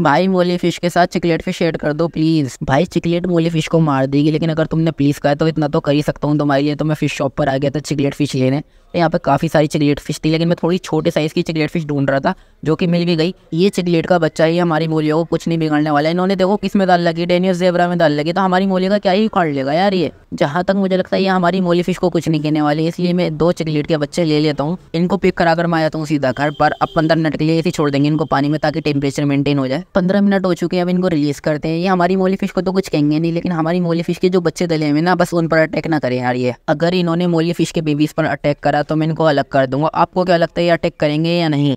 भाई मोली फिश के साथ चिकलेट फिश ऐड कर दो प्लीज़ भाई चिकलेट मोली फिश को मार देगी लेकिन अगर तुमने प्लीज़ कहा तो इतना तो कर ही सकता हूँ तुम्हारे लिए तो मैं फिश शॉप पर आ गया था चिकलेट फिश लेने तो यहाँ पे काफ़ी सारी चिकलेट फिश थी लेकिन मैं थोड़ी छोटे साइज़ की चिकलेट फिश ढूंढ रहा था जो कि मिल भी गई ये चिकलेट का बच्चा ही हमारी मोलियों को कुछ नहीं बिगड़ने वाला है इन्होंने देखो किस में दाल लगी डेनियस जेबरा में दाल लगी तो हमारी मोलिया का क्या ही उखाड़ लेगा यार ये जहाँ तक मुझे लगता है ये हमारी मोली फिश को कुछ नहीं कहने वाली इसलिए मैं दो चिकलेट के बच्चे ले लेता हूँ इनको पिक करा कर मैं आता हूँ सीधा घर पर अब पंद्रह मिनट के लिए ऐसे छोड़ देंगे इनको पानी में ताकि टेम्परेचर मेंटेन हो जाए पंद्रह मिनट हो चुके हैं अब इनको रिलीज़ करते हैं ये हमारी मोली फिश को तो कुछ कहेंगे नहीं लेकिन हमारी मोली फिश के जो बच्चे दले हुए ना बस उन पर अटैक ना करें यार ये अगर इन्होंने मोली फिश के बेबीज़ पर अटैक करा तो मैं इनको अलग कर दूंगा आपको क्या लगता है ये अटैक करेंगे या नहीं